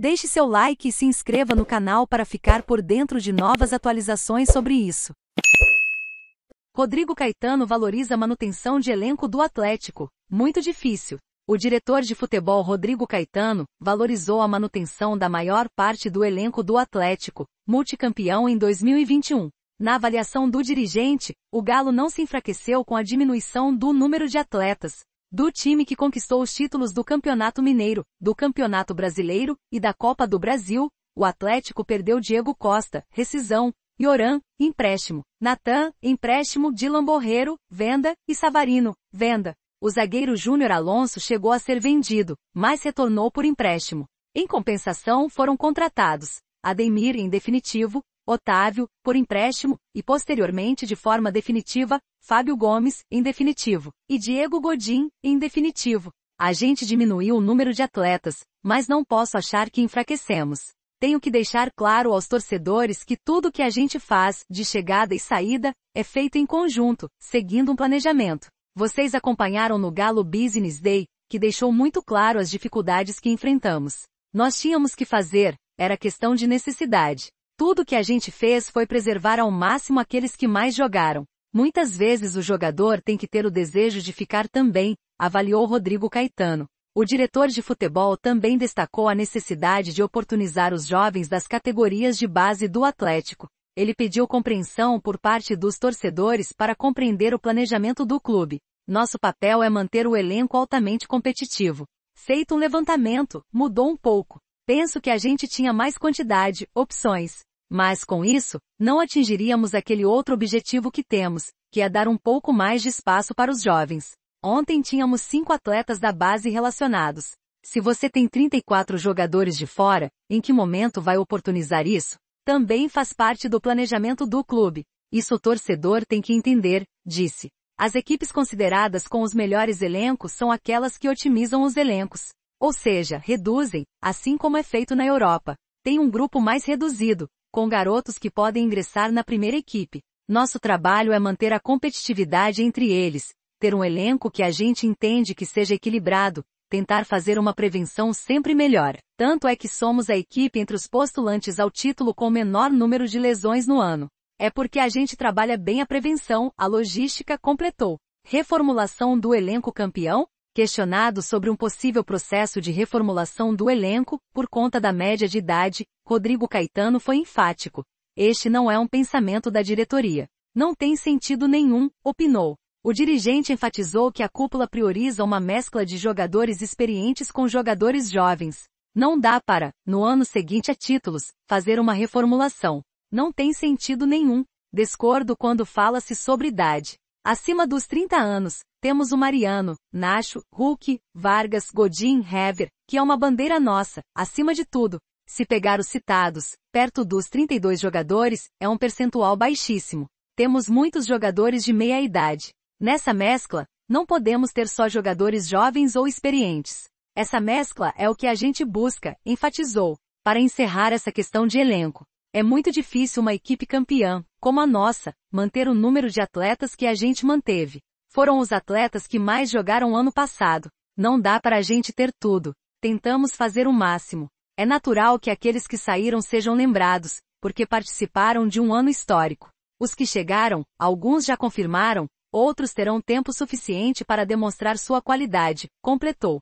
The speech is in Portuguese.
Deixe seu like e se inscreva no canal para ficar por dentro de novas atualizações sobre isso. Rodrigo Caetano valoriza a manutenção de elenco do Atlético. Muito difícil. O diretor de futebol Rodrigo Caetano valorizou a manutenção da maior parte do elenco do Atlético, multicampeão em 2021. Na avaliação do dirigente, o Galo não se enfraqueceu com a diminuição do número de atletas, do time que conquistou os títulos do Campeonato Mineiro, do Campeonato Brasileiro e da Copa do Brasil, o Atlético perdeu Diego Costa, rescisão, Yoran, empréstimo, Natan, empréstimo de Borreiro venda, e Savarino, venda. O zagueiro Júnior Alonso chegou a ser vendido, mas retornou por empréstimo. Em compensação, foram contratados Ademir, em definitivo, Otávio, por empréstimo, e posteriormente de forma definitiva, Fábio Gomes, em definitivo, e Diego Godin, em definitivo. A gente diminuiu o número de atletas, mas não posso achar que enfraquecemos. Tenho que deixar claro aos torcedores que tudo que a gente faz, de chegada e saída, é feito em conjunto, seguindo um planejamento. Vocês acompanharam no Galo Business Day, que deixou muito claro as dificuldades que enfrentamos. Nós tínhamos que fazer, era questão de necessidade. Tudo que a gente fez foi preservar ao máximo aqueles que mais jogaram. Muitas vezes o jogador tem que ter o desejo de ficar também, avaliou Rodrigo Caetano. O diretor de futebol também destacou a necessidade de oportunizar os jovens das categorias de base do Atlético. Ele pediu compreensão por parte dos torcedores para compreender o planejamento do clube. Nosso papel é manter o elenco altamente competitivo. Feito um levantamento, mudou um pouco. Penso que a gente tinha mais quantidade, opções. Mas com isso, não atingiríamos aquele outro objetivo que temos, que é dar um pouco mais de espaço para os jovens. Ontem tínhamos cinco atletas da base relacionados. Se você tem 34 jogadores de fora, em que momento vai oportunizar isso? Também faz parte do planejamento do clube. Isso o torcedor tem que entender, disse. As equipes consideradas com os melhores elencos são aquelas que otimizam os elencos. Ou seja, reduzem, assim como é feito na Europa. Tem um grupo mais reduzido, com garotos que podem ingressar na primeira equipe. Nosso trabalho é manter a competitividade entre eles, ter um elenco que a gente entende que seja equilibrado, tentar fazer uma prevenção sempre melhor. Tanto é que somos a equipe entre os postulantes ao título com o menor número de lesões no ano. É porque a gente trabalha bem a prevenção, a logística completou. Reformulação do elenco campeão? Questionado sobre um possível processo de reformulação do elenco, por conta da média de idade, Rodrigo Caetano foi enfático. Este não é um pensamento da diretoria. Não tem sentido nenhum, opinou. O dirigente enfatizou que a cúpula prioriza uma mescla de jogadores experientes com jogadores jovens. Não dá para, no ano seguinte a títulos, fazer uma reformulação. Não tem sentido nenhum. Descordo quando fala-se sobre idade. Acima dos 30 anos, temos o Mariano, Nacho, Hulk, Vargas, Godin, Hever, que é uma bandeira nossa, acima de tudo. Se pegar os citados, perto dos 32 jogadores, é um percentual baixíssimo. Temos muitos jogadores de meia idade. Nessa mescla, não podemos ter só jogadores jovens ou experientes. Essa mescla é o que a gente busca, enfatizou, para encerrar essa questão de elenco. É muito difícil uma equipe campeã, como a nossa, manter o número de atletas que a gente manteve. Foram os atletas que mais jogaram ano passado. Não dá para a gente ter tudo. Tentamos fazer o máximo. É natural que aqueles que saíram sejam lembrados, porque participaram de um ano histórico. Os que chegaram, alguns já confirmaram, outros terão tempo suficiente para demonstrar sua qualidade, completou.